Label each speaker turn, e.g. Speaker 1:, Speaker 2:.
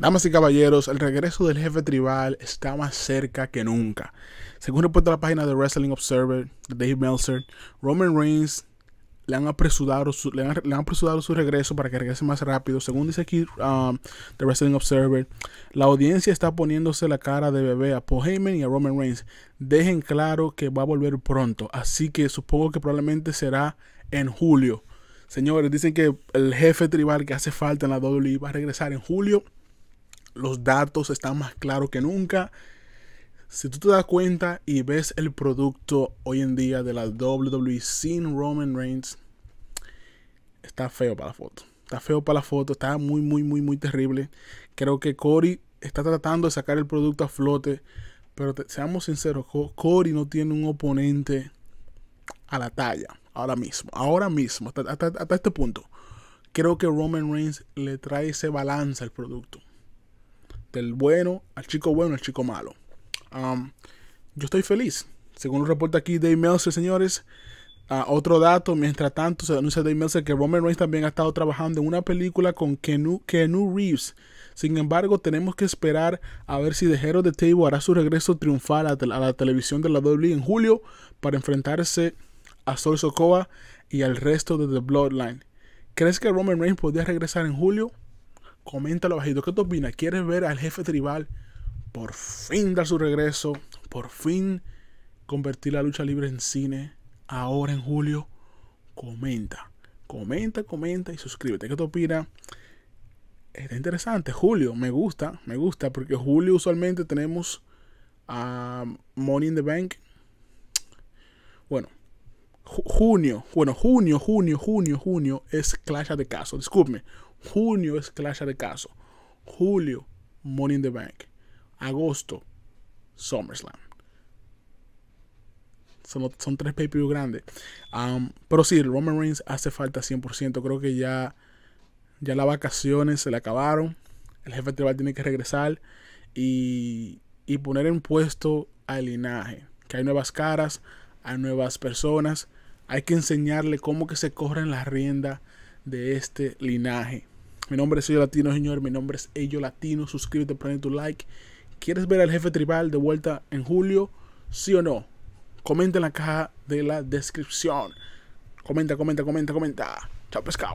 Speaker 1: Damas y caballeros, el regreso del jefe tribal está más cerca que nunca. Según reporta la página de Wrestling Observer, Dave Meltzer, Roman Reigns le han apresurado su, regreso para que regrese más rápido. Según dice aquí um, The Wrestling Observer, la audiencia está poniéndose la cara de bebé a Paul Heyman y a Roman Reigns. Dejen claro que va a volver pronto, así que supongo que probablemente será en julio. Señores, dicen que el jefe tribal que hace falta en la WWE va a regresar en julio los datos están más claros que nunca. Si tú te das cuenta y ves el producto hoy en día de la WWE sin Roman Reigns, está feo para la foto. Está feo para la foto, está muy, muy, muy, muy terrible. Creo que Cory está tratando de sacar el producto a flote, pero seamos sinceros, Cory no tiene un oponente a la talla ahora mismo, ahora mismo, hasta, hasta este punto. Creo que Roman Reigns le trae ese balance al producto del bueno al chico bueno al chico malo. Um, yo estoy feliz. Según reporta aquí de Meltzer, señores. Ah, otro dato, mientras tanto, se anuncia de Meltzer que Roman Reigns también ha estado trabajando en una película con Kenu, Kenu Reeves. Sin embargo, tenemos que esperar a ver si The Hero de Table hará su regreso triunfal a, la televisión de la WWE en julio para enfrentarse a Sol Sokoa y al resto de The Bloodline. ¿Crees que Roman Reigns podría regresar en julio? lo bajito. ¿Qué te opinas? ¿Quieres ver al jefe tribal por fin dar su regreso? ¿Por fin convertir la lucha libre en cine? Ahora en julio. Comenta. Comenta, comenta y suscríbete. ¿Qué te opinas? Es interesante. Julio, me gusta, me gusta. Porque julio usualmente tenemos a ah, Money in the Bank. Bueno, junio, bueno, junio, junio, junio, junio es Clash de Caso. Disculpe, Junio es Clash de Caso. Julio, Money in the Bank. Agosto, SummerSlam. Son, tres pay grandes. pero sí, Roman Reigns hace falta 100%. Creo que ya, ya las vacaciones se le acabaron. El jefe tribal tiene que regresar y, poner en puesto al linaje. Que hay nuevas caras, hay nuevas personas. Hay que enseñarle cómo que se corren las riendas de este linaje. Mi nombre es Ello Latino, señor. Mi nombre es Ello Latino. Suscríbete, ponle tu like. ¿Quieres ver al jefe tribal de vuelta en julio? ¿Sí o no? Comenta en la caja de la descripción. Comenta, comenta, comenta, comenta. Chao, pescado.